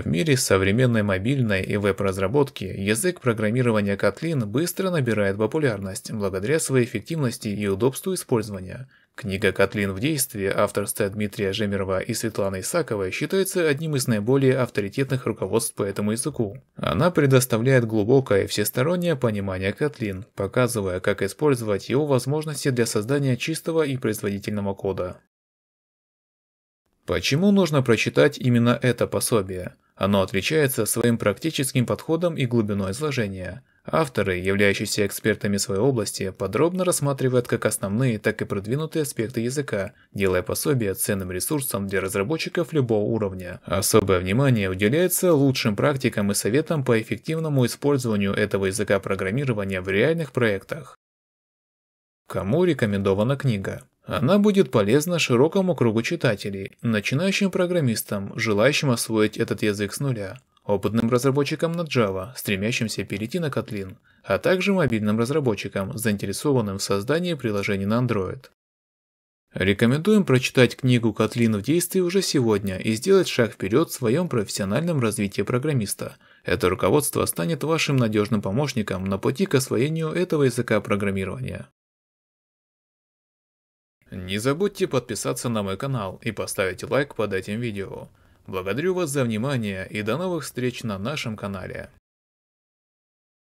В мире современной мобильной и веб-разработки язык программирования Kotlin быстро набирает популярность благодаря своей эффективности и удобству использования. Книга «Котлин в действии» авторства Дмитрия Жемерова и Светланы Исаковой считается одним из наиболее авторитетных руководств по этому языку. Она предоставляет глубокое и всестороннее понимание Котлин, показывая, как использовать его возможности для создания чистого и производительного кода. Почему нужно прочитать именно это пособие? Оно отличается своим практическим подходом и глубиной изложения. Авторы, являющиеся экспертами своей области, подробно рассматривают как основные, так и продвинутые аспекты языка, делая пособие ценным ресурсом для разработчиков любого уровня. Особое внимание уделяется лучшим практикам и советам по эффективному использованию этого языка программирования в реальных проектах. Кому рекомендована книга? Она будет полезна широкому кругу читателей, начинающим программистам, желающим освоить этот язык с нуля, опытным разработчикам на Java, стремящимся перейти на Kotlin, а также мобильным разработчикам, заинтересованным в создании приложений на Android. Рекомендуем прочитать книгу Kotlin в действии» уже сегодня и сделать шаг вперед в своем профессиональном развитии программиста. Это руководство станет вашим надежным помощником на пути к освоению этого языка программирования. Не забудьте подписаться на мой канал и поставить лайк под этим видео. Благодарю вас за внимание и до новых встреч на нашем канале.